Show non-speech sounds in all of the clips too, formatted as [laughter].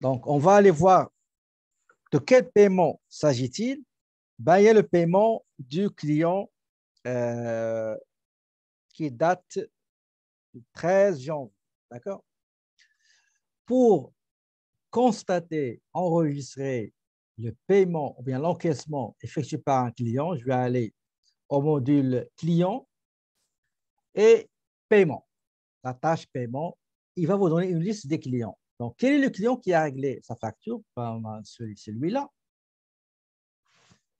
Donc, on va aller voir de quel paiement s'agit-il. Ben, il y a le paiement du client euh, qui date du 13 janvier. D'accord Pour constater, enregistrer le paiement ou bien l'encaissement effectué par un client, je vais aller au module client et paiement. La tâche paiement, il va vous donner une liste des clients. Donc, quel est le client qui a réglé sa facture Celui-là.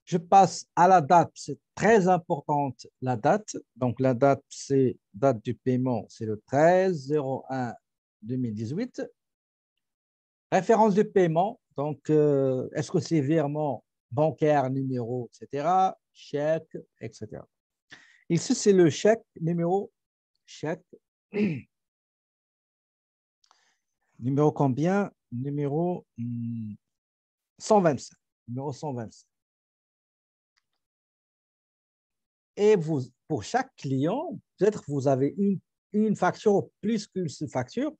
Je passe à la date, c'est très importante la date. Donc, la date, c'est date du paiement, c'est le 13-01-2018. Référence de paiement, donc euh, est-ce que c'est virement bancaire, numéro, etc., chèque, etc. Ici, c'est le chèque, numéro, chèque. Numéro combien Numéro 125. Hmm, Numéro 125. Et pour chaque client, peut-être vous avez une, facture ou plus qu'une facture,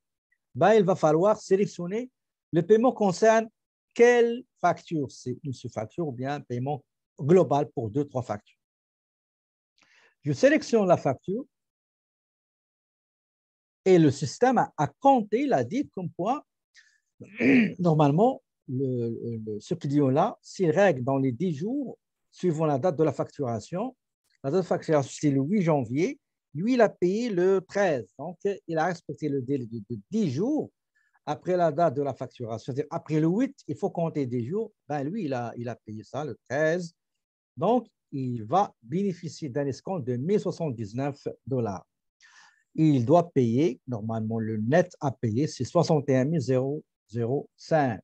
ben il va falloir sélectionner le paiement concerne quelle facture C'est une sous-facture ou bien un paiement global pour deux, trois factures. Je sélectionne la facture et le système a, compté, la dette comme quoi, [clears throat] normalement, le, ce client-là, s'il règle dans les 10 jours suivant la date de la facturation, la date de facturation, c'est le 8 janvier, lui, il a payé le 13. Donc, il a respecté le délai de, 10 jours après la date de la facturation. C'est-à-dire, après le 8, il faut compter 10 jours. Ben, lui, il a, il a payé ça le 13. Donc, il va bénéficier d'un escompte de 1079 dollars il doit payer, normalement le net à payer, c'est 61 005.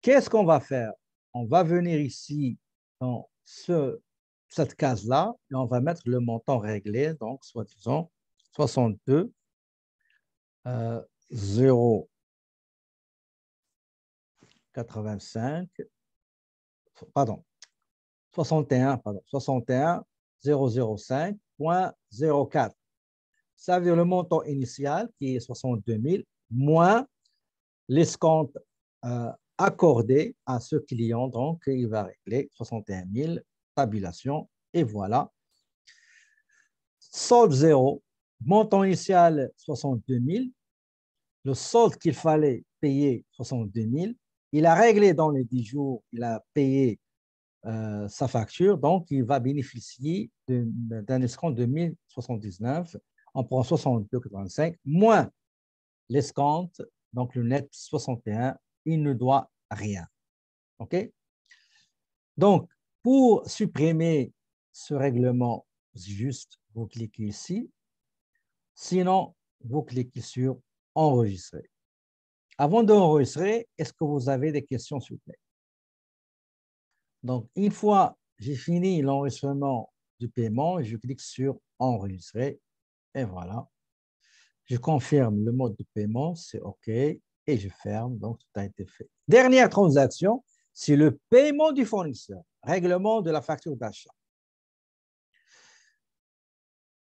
Qu'est-ce qu'on va faire On va venir ici dans cette case-là et on va mettre le montant réglé, donc soit disant 62 euh, 85, pardon, 61, pardon, 61 005.04 ça veut dire le montant initial qui est 62 000 moins l'escompte euh, accordé à ce client. Donc, il va régler 61 000, tabulation, et voilà. Solde 0, montant initial 62 000, le solde qu'il fallait payer 62 000, il a réglé dans les 10 jours, il a payé euh, sa facture, donc il va bénéficier d'un escompte de 1079 on prend 62,85 moins l'escompte, donc le net 61, il ne doit rien. OK? Donc, pour supprimer ce règlement juste, vous cliquez ici. Sinon, vous cliquez sur Enregistrer. Avant d'enregistrer, est-ce que vous avez des questions vous Donc, une fois j'ai fini l'enregistrement du paiement, je clique sur Enregistrer et voilà. Je confirme le mode de paiement, c'est OK. Et je ferme, donc tout a été fait. Dernière transaction, c'est le paiement du fournisseur, règlement de la facture d'achat.